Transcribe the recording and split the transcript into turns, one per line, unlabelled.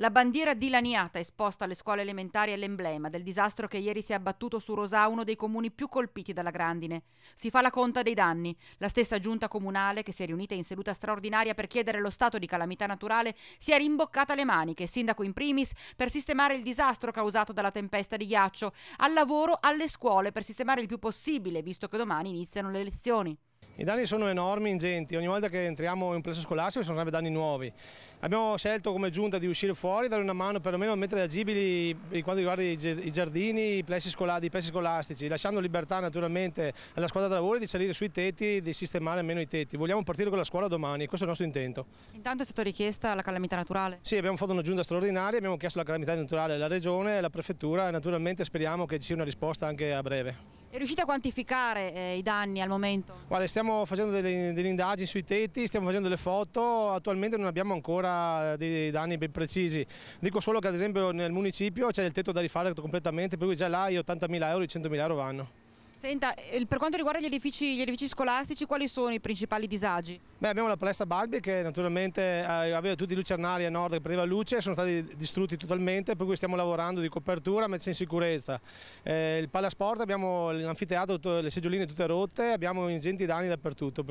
La bandiera dilaniata esposta alle scuole elementari è l'emblema del disastro che ieri si è abbattuto su Rosà, uno dei comuni più colpiti dalla grandine. Si fa la conta dei danni. La stessa giunta comunale, che si è riunita in seduta straordinaria per chiedere lo stato di calamità naturale, si è rimboccata le maniche, sindaco in primis, per sistemare il disastro causato dalla tempesta di ghiaccio, al lavoro, alle scuole, per sistemare il più possibile, visto che domani iniziano
le lezioni. I danni sono enormi, ingenti, ogni volta che entriamo in un plesso scolastico sono sempre danni nuovi. Abbiamo scelto come giunta di uscire fuori, dare una mano perlomeno a mettere agibili per quanto riguarda i giardini, i plessi, i plessi scolastici, lasciando libertà naturalmente alla squadra di lavoro di salire sui tetti e di sistemare almeno i tetti. Vogliamo partire con la scuola domani, questo è il nostro intento. Intanto è stata richiesta la calamità naturale? Sì, abbiamo fatto una giunta straordinaria, abbiamo chiesto la calamità naturale alla regione, alla prefettura e naturalmente speriamo che ci sia una risposta anche a breve. È riuscite a quantificare eh, i danni al momento? Guarda, stiamo facendo delle, delle, indagini sui tetti, stiamo facendo delle foto, attualmente non abbiamo ancora eh, dei danni ben precisi. Dico solo che ad esempio nel municipio c'è il tetto da rifare completamente, per cui già là gli 80.000 euro, i 100.000 euro vanno.
Senta, per quanto riguarda gli edifici, gli edifici, scolastici, quali sono i principali
disagi? Beh, abbiamo la palestra Balbi che naturalmente eh, aveva tutti i lucernari a nord che prendeva luce, sono stati distrutti totalmente, per cui stiamo lavorando di copertura, messa in sicurezza. Eh, il palasport abbiamo l'anfiteatro, le seggioline tutte rotte, abbiamo ingenti danni dappertutto.